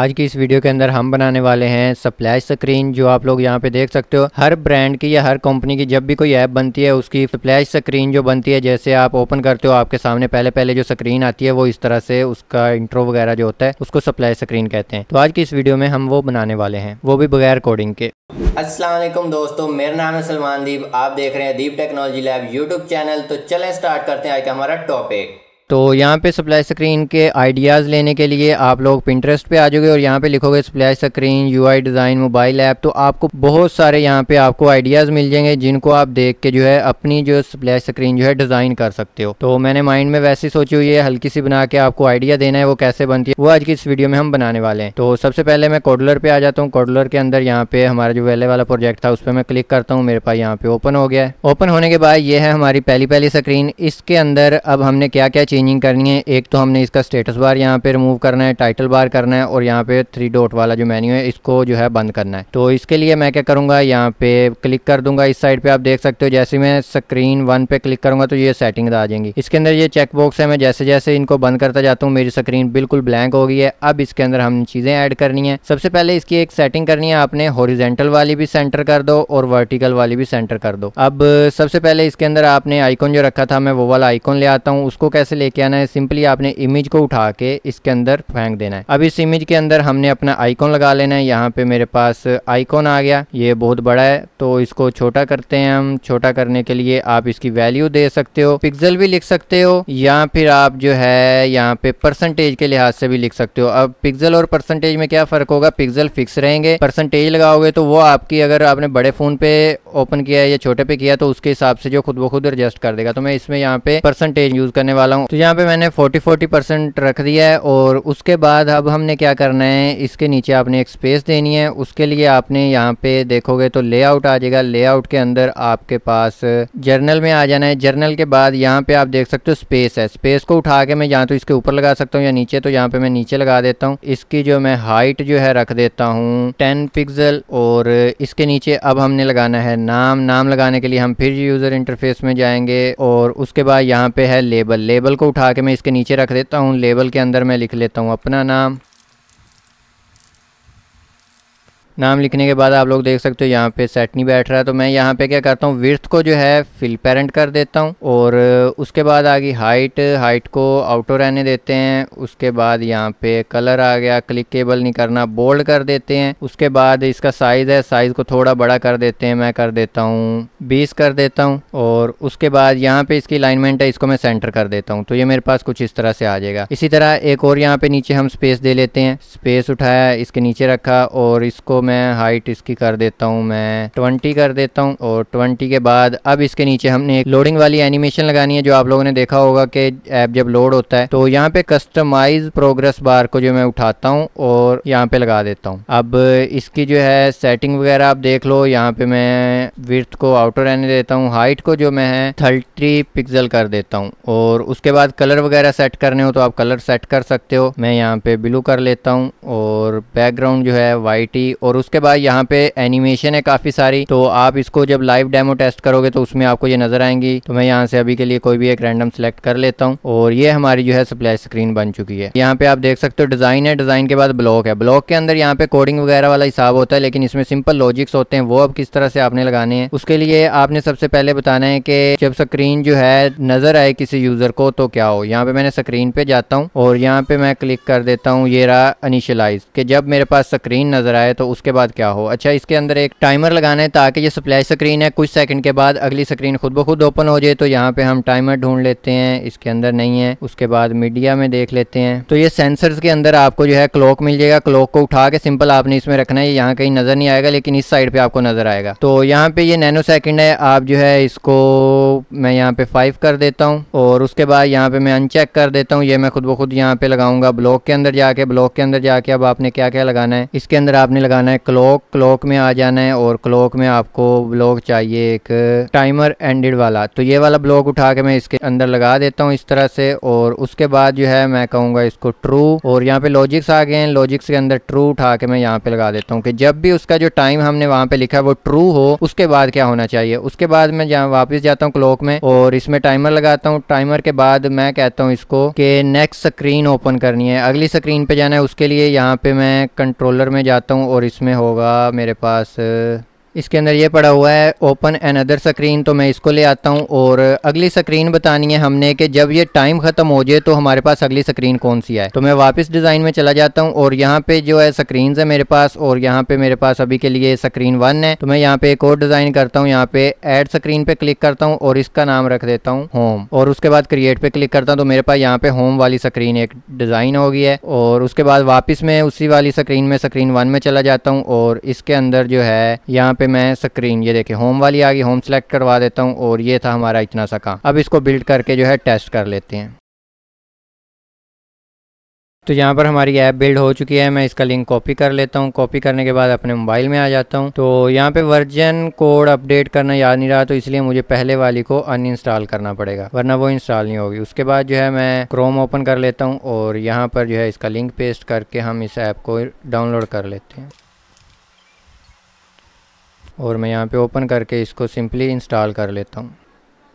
आज की इस वीडियो के अंदर हम बनाने वाले हैं सप्लाई स्क्रीन जो आप लोग यहाँ पे देख सकते हो हर ब्रांड की या हर कंपनी की जब भी कोई ऐप बनती है उसकी सप्लाई स्क्रीन जो बनती है जैसे आप ओपन करते हो आपके सामने पहले पहले जो स्क्रीन आती है वो इस तरह से उसका इंट्रो वगैरह जो होता है उसको सप्लाई स्क्रीन कहते हैं तो आज की इस वीडियो में हम वो बनाने वाले हैं वो भी बगैर कोडिंग के असलम दोस्तों मेरा नाम है सलमान दीप आप देख रहे हैं Deep technology lab YouTube channel तो चले स्टार्ट करते हैं आज का हमारा टॉपिक तो यहाँ पे सप्लाई स्क्रीन के आइडियाज़ लेने के लिए आप लोग पिंटरेस्ट पे आ जाओगे और यहाँ पे लिखोगे splash screen UI design mobile app तो आपको बहुत सारे यहाँ पे आपको आइडियाज़ मिल जाएंगे जिनको आप देख के जो है अपनी जो सप्लाई स्क्रीन जो है डिज़ाइन कर सकते हो तो मैंने माइंड में वैसी सोची हुई है हल्की सी बना के आपको आइडिया देना है वो कैसे बनती है वो आज की इस वीडियो में हम बनाने वाले हैं तो सबसे पहले मैं कॉडलर पर आ जाता हूँ कॉडलर के अंदर यहाँ पे हमारा जो वेले वाला प्रोजेक्ट था उस पर मैं क्लिक करता हूँ मेरे पास यहाँ पे ओपन हो गया है ओपन होने के बाद ये है हमारी पहली पहली स्क्रीन इसके अंदर अब हमने क्या क्या चीज चेंजिंग करनी है एक तो हमने इसका स्टेटस बार यहाँ पे रिमूव करना है टाइटल बार करना है और यहाँ पे थ्री डॉट वाला जो मेन्यू है इसको जो है बंद करना है तो इसके लिए मैं क्या करूँगा यहाँ पे क्लिक कर दूंगा इस साइड पे आप देख सकते हो जैसे मैं स्क्रीन वन पे क्लिक करूंगा तो ये सेटिंग आ जाएंगी इसके अंदर ये चेकबॉक्स है मैं जैसे जैसे इनको बंद करता जाता हूँ मेरी स्क्रीन बिल्कुल ब्लैंक हो गई है अब इसके अंदर हम चीज़ें ऐड करनी है सबसे पहले इसकी एक सेटिंग करनी है आपने हॉरिजेंटल वाली भी सेंटर कर दो और वर्टिकल वाली भी सेंटर कर दो अब सबसे पहले इसके अंदर आपने आइकॉन जो रखा था मैं वो वाला आइकॉन ले आता हूँ उसको कैसे लेके आना है सिंपली आपने इमेज को उठा के इसके अंदर फेंक देना है अब इस इमेज के अंदर हमने अपना आइकॉन लगा लेना है यहाँ पे मेरे पास आइकॉन आ गया ये बहुत बड़ा है तो इसको छोटा करते हैं हम छोटा करने के लिए आप इसकी वैल्यू दे सकते हो पिक्सल भी लिख सकते हो या फिर आप जो है यहाँ पे परसेंटेज के लिहाज से भी लिख सकते हो अब पिक्सल और परसेंटेज में क्या फर्क होगा पिक्सल फिक्स रहेंगे परसेंटेज लगाओगे तो वो आपकी अगर आपने बड़े फोन पे ओपन किया या छोटे पे किया तो उसके हिसाब से जो खुद ब खुद एडजस्ट कर देगा तो मैं इसमें यहाँ पे परसेंटेज यूज करने वाला हूँ तो यहाँ पे मैंने 40 40 परसेंट रख दिया है और उसके बाद अब हमने क्या करना है इसके नीचे आपने एक स्पेस देनी है उसके लिए आपने यहाँ पे देखोगे तो लेआउट आ जाएगा लेआउट के अंदर आपके पास जर्नल में आ जाना है जर्नल के बाद यहाँ पे आप देख सकते हो स्पेस है स्पेस को उठा के मैं यहाँ तो इसके ऊपर लगा सकता हूँ या नीचे तो यहाँ पे मैं नीचे लगा देता हूँ इसकी जो मैं हाइट जो है रख देता हूँ टेन पिक्सल और इसके नीचे अब हमने लगाना है नाम नाम लगाने के लिए हम फिर यूज़र इंटरफेस में जाएंगे और उसके बाद यहाँ पे है लेबल लेबल को उठा के मैं इसके नीचे रख देता हूँ लेबल के अंदर मैं लिख लेता हूँ अपना नाम नाम लिखने के बाद आप लोग देख सकते हो यहाँ पे सेट नहीं बैठ रहा है तो मैं यहाँ पे क्या करता हूँ विर्थ को जो है फिल पेरेंट कर देता हूँ और उसके बाद आ गई हाइट हाइट को आउटो रहने देते हैं उसके बाद यहाँ पे कलर आ गया क्लिकेबल नहीं करना बोल्ड कर देते हैं उसके बाद इसका साइज़ है साइज़ को थोड़ा बड़ा कर देते हैं मैं कर देता हूँ बीस कर देता हूँ और उसके बाद यहाँ पे इसकी अलाइनमेंट है इसको मैं सेंटर कर देता हूँ तो ये मेरे पास कुछ इस तरह से आ जाएगा इसी तरह एक और यहाँ पे नीचे हम स्पेस दे लेते हैं स्पेस उठाया इसके नीचे रखा और इसको मैं हाइट इसकी कर देता हूँ मैं ट्वेंटी कर देता हूँ और ट्वेंटी के बाद अब इसके नीचे हमने एक लोडिंग वाली एनिमेशन लगानी है जो आप लोगों ने देखा होगा कि ऐप जब लोड होता है तो यहाँ पे कस्टमाइज प्रोग्रेस बार को जो मैं उठाता हूँ और यहाँ पे लगा देता हूँ अब इसकी जो है सेटिंग वगैरह आप देख लो यहाँ पे मैं विर्थ को आउटर रहने देता हूँ हाइट को जो मैं है थर्टी पिक्सल कर देता हूँ और उसके बाद कलर वगैरह सेट करने हो तो आप कलर सेट कर सकते हो मैं यहाँ पे ब्लू कर लेता हूँ और बैकग्राउंड जो है वाइट ही और और उसके बाद यहाँ पे एनिमेशन है काफ़ी सारी तो आप इसको जब लाइव डेमो टेस्ट करोगे तो उसमें आपको ये नज़र आएंगी तो मैं यहाँ से अभी के लिए कोई भी एक रैंडम सेलेक्ट कर लेता हूँ और ये हमारी जो है सप्लाई स्क्रीन बन चुकी है यहाँ पे आप देख सकते हो डिज़ाइन है डिज़ाइन के बाद ब्लॉक है ब्लॉक के अंदर यहाँ पे कोडिंग वगैरह वाला हिसाब होता है लेकिन इसमें सिंपल लॉजिक्स होते हैं वो अब किस तरह से आपने लगाने हैं उसके लिए आपने सबसे पहले बताना है कि जब स्क्रीन जो है नज़र आए किसी यूज़र को तो क्या हो यहाँ पे मैंने स्क्रीन पे जाता हूँ और यहाँ पे मैं क्लिक कर देता हूँ ये रहा अनिशलाइज के जब मेरे पास स्क्रीन नज़र आए तो उस उसके बाद क्या हो अच्छा इसके अंदर एक टाइमर लगाना है ताकि ये सप्लाई स्क्रीन है कुछ सेकंड के बाद अगली स्क्रीन खुद ब खुद ओपन हो जाए तो यहाँ पे हम टाइमर ढूंढ लेते हैं इसके अंदर नहीं है उसके बाद मीडिया में देख लेते हैं तो ये सेंसर के अंदर आपको जो है क्लॉक मिल जाएगा क्लॉक को उठा के सिंपल आपने इसमें रखना है यहाँ कहीं नजर नहीं आएगा लेकिन इस साइड पे आपको नजर आएगा तो यहाँ पे ये नैनो सेकंड है आप जो है इसको मैं यहाँ पे फाइव कर देता हूँ और उसके बाद यहाँ पे मैं अनचेक कर देता हूँ ये मैं खुद ब खुद यहाँ पे लगाऊंगा ब्लॉक के अंदर जाके ब्लॉक के अंदर जाके अब आपने क्या क्या लगाना है इसके अंदर आपने लगाना है क्लॉक क्लॉक में आ जाना है और क्लॉक में आपको ब्लॉक चाहिए एक टाइमर एंडेड वाला तो ये वाला ब्लॉक उठा के मैं इसके अंदर लगा देता हूँ इस तरह से और उसके बाद जो है मैं कहूँगा इसको ट्रू और यहाँ पे लॉजिक्स आ गए हैं लॉजिक्स के अंदर ट्रू उठा के मैं यहाँ पे लगा देता हूँ कि जब भी उसका जो टाइम हमने वहाँ पे लिखा है वो ट्रू हो उसके बाद क्या होना चाहिए उसके बाद मैं जहाँ वापस जाता हूँ क्लॉक में और इसमें टाइमर लगाता हूँ टाइमर के बाद मैं कहता हूँ इसको कि नेक्स्ट स्क्रीन ओपन करनी है अगली स्क्रीन पे जाना है उसके लिए यहाँ पे मैं कंट्रोलर में जाता हूँ और इस इसमें होगा मेरे पास इसके अंदर ये पड़ा हुआ है ओपन एन अदर स्क्रीन तो मैं इसको ले आता हूँ और अगली स्क्रीन बतानी है हमने कि जब ये टाइम ख़त्म हो जाए तो हमारे पास अगली स्क्रीन कौन सी है तो मैं वापस डिज़ाइन में चला जाता हूँ और यहाँ पे जो है स्क्रीन है मेरे पास और यहाँ पे मेरे पास अभी के लिए स्क्रीन वन है तो मैं यहाँ पे एक और डिज़ाइन करता हूँ यहाँ पे एड स्क्रीन पे क्लिक करता हूँ और इसका नाम रख देता हूँ होम और उसके बाद क्रिएट पे क्लिक करता हूँ तो मेरे पास यहाँ पे होम वाली स्क्रीन एक डिज़ाइन हो गई है और उसके बाद वापस मैं उसी वाली स्क्रीन में स्क्रीन वन में चला जाता हूँ और इसके अंदर जो है यहाँ पे मैं स्क्रीन ये देखे होम वाली आ गई होम सेलेक्ट करवा देता हूँ और ये था हमारा इतना सा काम अब इसको बिल्ड करके जो है टेस्ट कर लेते हैं तो यहाँ पर हमारी ऐप बिल्ड हो चुकी है मैं इसका लिंक कॉपी कर लेता हूँ कॉपी करने के बाद अपने मोबाइल में आ जाता हूँ तो यहाँ पे वर्जन कोड अपडेट करना याद नहीं रहा तो इसलिए मुझे पहले वाली को अनइंस्टॉल करना पड़ेगा वरना वो इंस्टॉल नहीं होगी उसके बाद जो है मैं क्रोम ओपन कर लेता हूँ और यहाँ पर जो है इसका लिंक पेस्ट करके हम इस ऐप को डाउनलोड कर लेते हैं और मैं यहाँ पे ओपन करके इसको सिंपली इंस्टॉल कर लेता हूँ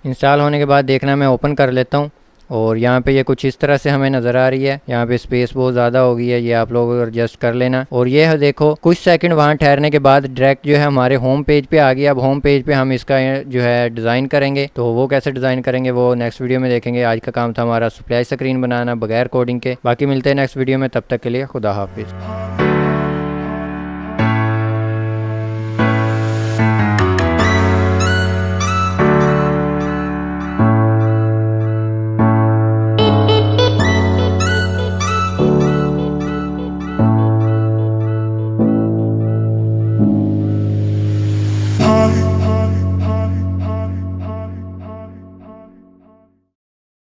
इंस्टॉल होने के बाद देखना मैं ओपन कर लेता हूँ और यहाँ पे ये कुछ इस तरह से हमें नज़र आ रही है यहाँ पे स्पेस बहुत ज़्यादा हो गई है ये आप लोग एडजस्ट कर लेना और ये देखो कुछ सेकंड वहाँ ठहरने के बाद डायरेक्ट जो है हमारे होम पेज पे आ गया अब होम पेज पे हम इसका जो है डिज़ाइन करेंगे तो वो कैसे डिज़ाइन करेंगे वो नेक्स्ट वीडियो में देखेंगे आज का काम था हमारा सप्लाई स्क्रीन बनाना बगैर कोडिंग के बाकी मिलते हैं नेक्स्ट वीडियो में तब तक के लिए खुदा हाफिज़